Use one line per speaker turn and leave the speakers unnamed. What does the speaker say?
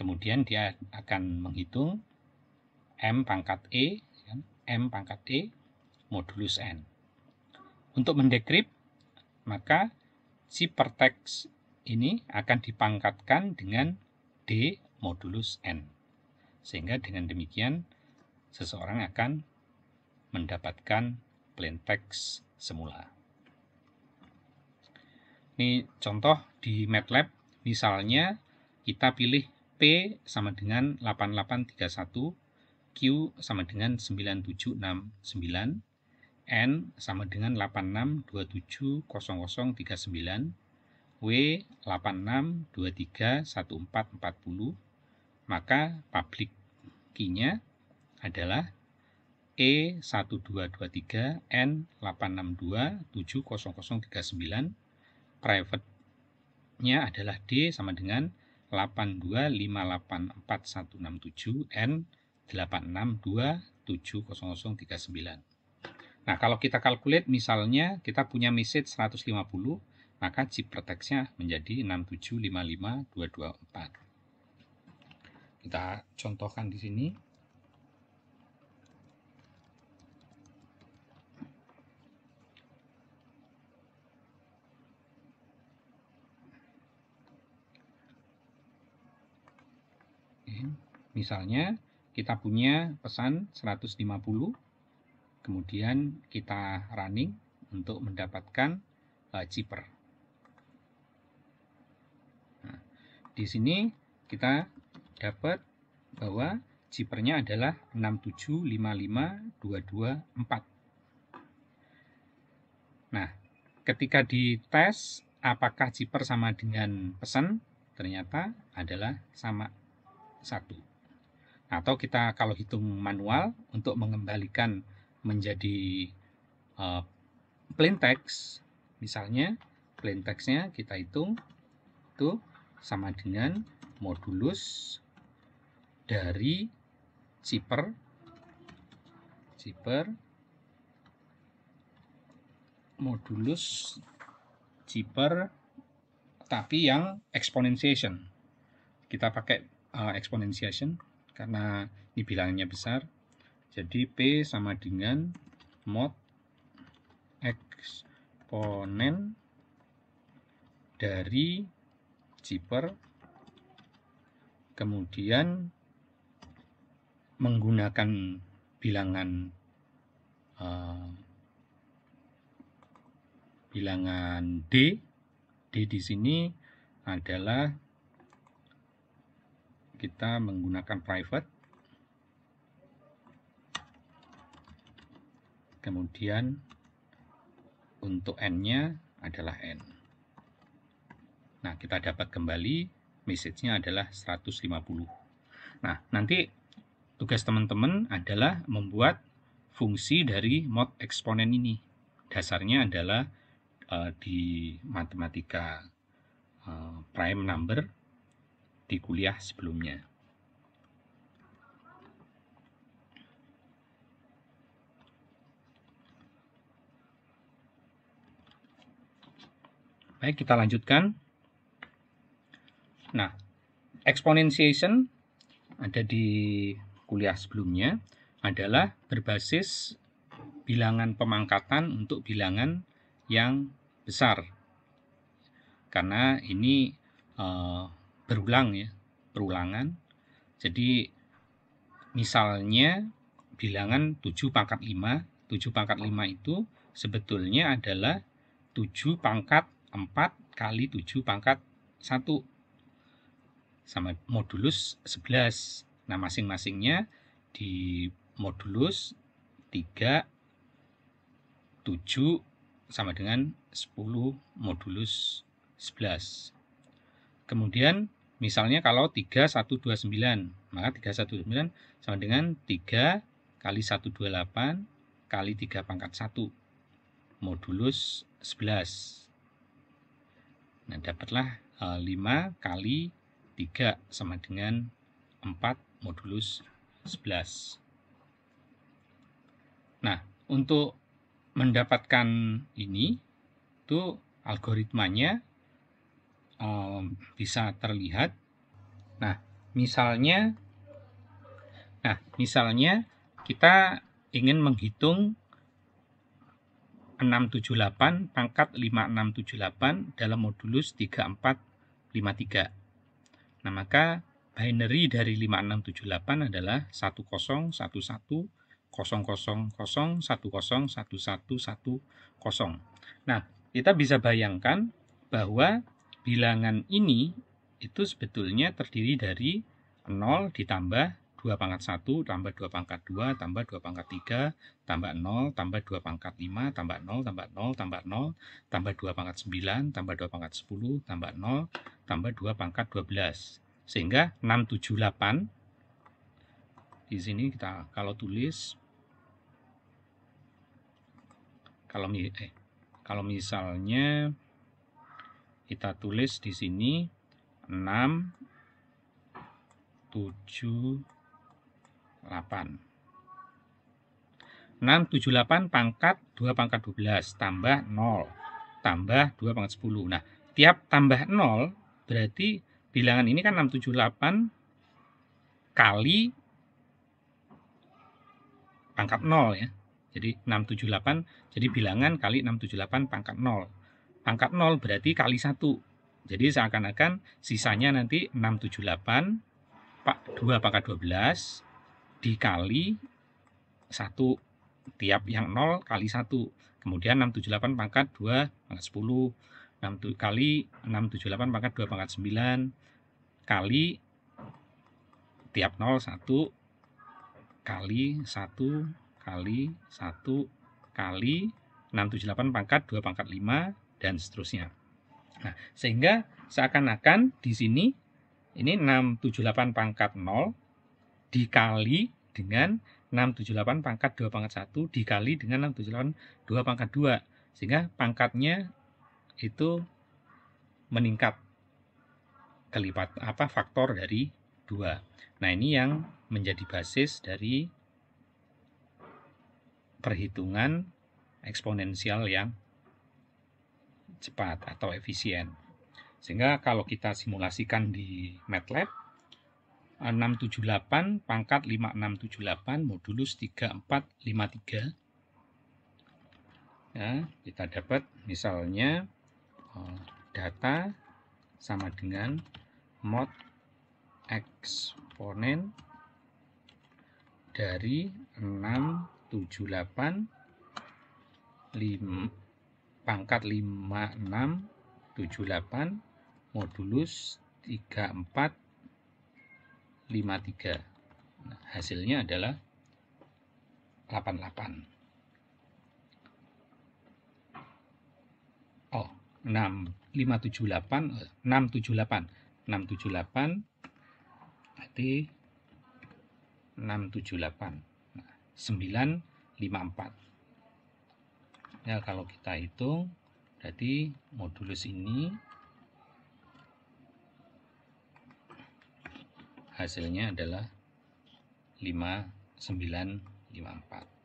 Kemudian dia akan menghitung M pangkat E, ya, M pangkat E modulus N. Untuk mendekrip, maka si perteks ini akan dipangkatkan dengan D modulus N. Sehingga dengan demikian, seseorang akan mendapatkan plain text semula. Ini contoh di MATLAB, misalnya kita pilih P sama dengan 8831, Q sama dengan 9769, N sama dengan 86270039, W 86231440, maka public key-nya adalah E1223N86270039, private-nya adalah D sama dengan 82584167 N 86270039 Nah, kalau kita calculate misalnya kita punya message 150, maka chip proteksnya menjadi 6755224. Kita contohkan di sini. Misalnya kita punya pesan 150, kemudian kita running untuk mendapatkan uh, eh, zipper. Nah, di sini kita dapat bahwa zippernya adalah 6755224. Nah, ketika dites apakah zipper sama dengan pesan, ternyata adalah sama satu atau kita kalau hitung manual untuk mengembalikan menjadi uh, plain text misalnya plain textnya kita hitung itu sama dengan modulus dari zipper zipper modulus zipper tapi yang exponentiation kita pakai uh, exponentiation karena ini bilangannya besar jadi P sama dengan mod eksponen dari Jiper kemudian menggunakan bilangan uh, bilangan D D di sini adalah kita menggunakan private kemudian untuk n-nya adalah n. Nah, kita dapat kembali message-nya adalah 150. Nah, nanti tugas teman-teman adalah membuat fungsi dari mod eksponen ini. Dasarnya adalah uh, di matematika uh, prime number di kuliah sebelumnya. Baik, kita lanjutkan. Nah, exponentiation ada di kuliah sebelumnya adalah berbasis bilangan pemangkatan untuk bilangan yang besar. Karena ini uh, berulang ya, perulangan. Jadi misalnya bilangan 7 pangkat 5, 7 pangkat 5 itu sebetulnya adalah 7 pangkat 4 kali 7 pangkat 1 sama modulus 11. Nah, masing-masingnya di modulus 3 7 sama dengan 10 modulus 11. Kemudian Misalnya kalau 3129, maka 319 sama dengan 3 kali 128 kali 3 pangkat 1 modulus 11. Nah, dapatlah 5 eh, kali 3 sama dengan 4 modulus 11. Nah, untuk mendapatkan ini, itu algoritmanya um, bisa terlihat. Nah, misalnya, nah misalnya kita ingin menghitung 678 pangkat 5678 dalam modulus 3453. Nah, maka binary dari 5678 adalah 1011 Nah, kita bisa bayangkan bahwa bilangan ini itu sebetulnya terdiri dari 0 ditambah 2 pangkat 1, tambah 2 pangkat 2, tambah 2 pangkat 3, tambah 0, tambah 2 pangkat 5, tambah 0, tambah 0, tambah 0, tambah 2 pangkat 9, tambah 2 pangkat 10, tambah 0, tambah 2 pangkat 12. Sehingga 678 di sini kita kalau tulis kalau eh kalau misalnya kita tulis di sini 6 7 8 6 7 8 pangkat 2 pangkat 12 tambah 0 tambah 2 pangkat 10 nah tiap tambah 0 berarti bilangan ini kan 678 kali pangkat 0 ya jadi 678 jadi bilangan kali 678 pangkat 0 angkat 0 berarti kali 1. Jadi seakan-akan sisanya nanti 678 pak 2 pangkat 12 dikali 1 tiap yang 0 kali 1. Kemudian 678 pangkat 2 pangkat 10 6 kali 678 pangkat 2 pangkat 9 kali tiap 0 1 kali 1 kali 1 kali 678 pangkat 2 pangkat 5 dan seterusnya. Nah, sehingga seakan-akan di sini ini 678 pangkat 0 dikali dengan 678 pangkat 2 pangkat 1 dikali dengan 678 2 pangkat 2 sehingga pangkatnya itu meningkat kelipat apa faktor dari 2. Nah, ini yang menjadi basis dari perhitungan eksponensial yang cepat atau efisien. Sehingga kalau kita simulasikan di MATLAB, 678 pangkat 5678 modulus 3453. Ya, kita dapat misalnya eh, data sama dengan mod eksponen dari 678 5 pangkat 5, 6, 7, 8, modulus 3, 4, 5, 3. Nah, hasilnya adalah 88. Oh, 6, 5, 7, 8, 6, 7, 8. 6, 7, 8, berarti 6, 7, 8. Nah, 9, 5, Ya, kalau kita hitung, jadi modulus ini hasilnya adalah 5954.